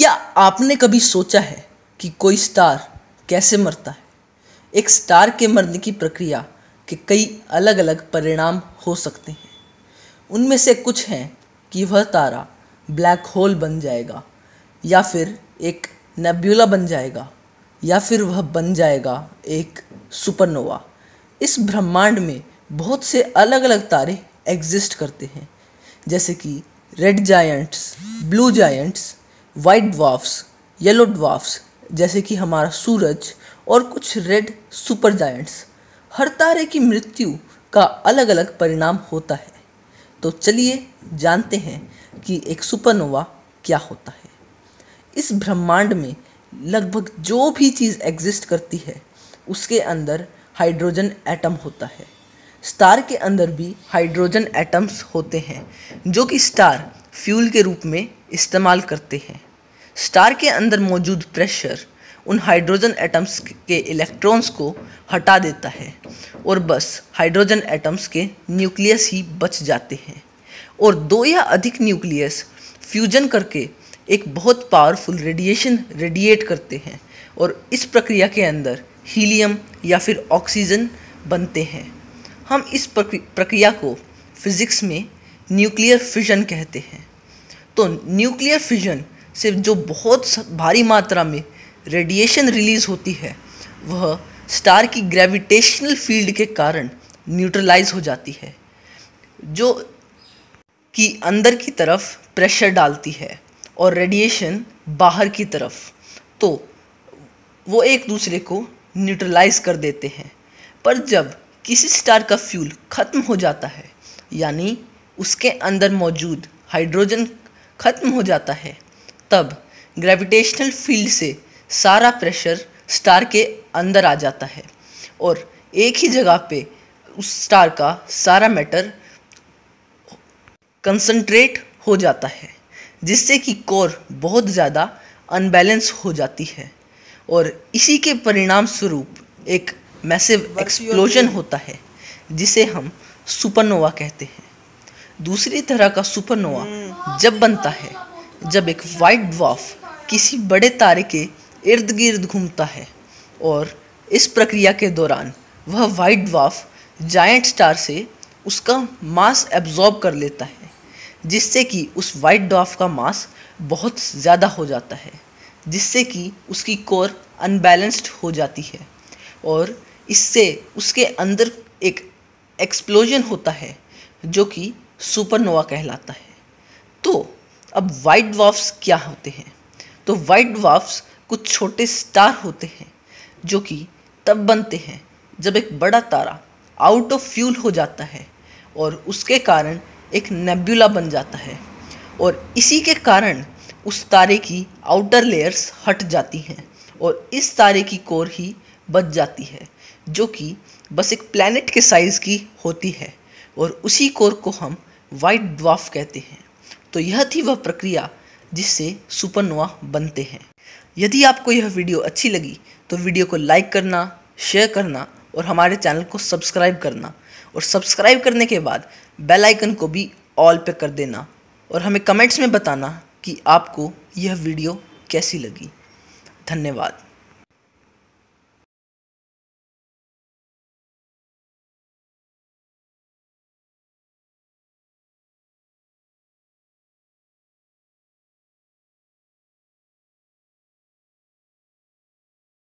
क्या आपने कभी सोचा है कि कोई स्टार कैसे मरता है एक स्टार के मरने की प्रक्रिया के कई अलग अलग परिणाम हो सकते हैं उनमें से कुछ हैं कि वह तारा ब्लैक होल बन जाएगा या फिर एक नेब्यूला बन जाएगा या फिर वह बन जाएगा एक सुपरनोवा इस ब्रह्मांड में बहुत से अलग अलग तारे एग्जिस्ट करते हैं जैसे कि red giants blue giants white dwarfs yellow dwarfs जैसे कि हमारा सूरज और कुछ रेड सुपर जायंट्स हर तारे की मृत्यु का अलग अलग परिणाम होता है तो चलिए जानते हैं कि एक सुपरनोवा क्या होता है इस ब्रह्मांड में लगभग जो भी चीज़ एग्जिस्ट करती है उसके अंदर हाइड्रोजन एटम होता है स्टार के अंदर भी हाइड्रोजन एटम्स होते हैं जो कि स्टार फ्यूल के रूप में इस्तेमाल करते हैं स्टार के अंदर मौजूद प्रेशर उन हाइड्रोजन एटम्स के इलेक्ट्रॉन्स को हटा देता है और बस हाइड्रोजन एटम्स के न्यूक्लियस ही बच जाते हैं और दो या अधिक न्यूक्लियस फ्यूजन करके एक बहुत पावरफुल रेडिएशन रेडिएट करते हैं और इस प्रक्रिया के अंदर हीलियम या फिर ऑक्सीजन बनते हैं हम इस प्रक्रिया को फिज़िक्स में न्यूक्लियर फ्यूजन कहते हैं तो न्यूक्लियर फिजन से जो बहुत भारी मात्रा में रेडिएशन रिलीज होती है वह स्टार की ग्रेविटेशनल फील्ड के कारण न्यूट्रलाइज हो जाती है जो कि अंदर की तरफ प्रेशर डालती है और रेडिएशन बाहर की तरफ तो वो एक दूसरे को न्यूट्रलाइज कर देते हैं पर जब किसी स्टार का फ्यूल ख़त्म हो जाता है यानी उसके अंदर मौजूद हाइड्रोजन खत्म हो जाता है तब ग्रेविटेशनल फील्ड से सारा प्रेशर स्टार के अंदर आ जाता है और एक ही जगह पे उस स्टार का सारा मैटर कंसंट्रेट हो जाता है जिससे कि कोर बहुत ज़्यादा अनबैलेंस हो जाती है और इसी के परिणाम स्वरूप एक मैसिव एक्सप्लोजन होता है जिसे हम सुपरनोवा कहते हैं दूसरी तरह का सुपरनोवा जब बनता है जब एक वाइट ड्वार्फ किसी बड़े तारे के इर्द गिर्द घूमता है और इस प्रक्रिया के दौरान वह वाइट ड्वार्फ जायंट स्टार से उसका मास एब्जॉर्ब कर लेता है जिससे कि उस वाइट ड्वार्फ का मास बहुत ज़्यादा हो जाता है जिससे कि उसकी कोर अनबैलेंस्ड हो जाती है और इससे उसके अंदर एक एक्सप्लोजन होता है जो कि सुपरनोवा कहलाता है तो अब वाइट ड्वार्फ्स क्या होते हैं तो वाइट ड्वार्फ्स कुछ छोटे स्टार होते हैं जो कि तब बनते हैं जब एक बड़ा तारा आउट ऑफ फ्यूल हो जाता है और उसके कारण एक नेब्यूला बन जाता है और इसी के कारण उस तारे की आउटर लेयर्स हट जाती हैं और इस तारे की कोर ही बच जाती है जो कि बस एक प्लैनेट के साइज़ की होती है और उसी कोर को हम वाइट ड्वाफ कहते हैं तो यह थी वह प्रक्रिया जिससे सुपरनोवा बनते हैं यदि आपको यह वीडियो अच्छी लगी तो वीडियो को लाइक करना शेयर करना और हमारे चैनल को सब्सक्राइब करना और सब्सक्राइब करने के बाद बेल आइकन को भी ऑल पे कर देना और हमें कमेंट्स में बताना कि आपको यह वीडियो कैसी लगी धन्यवाद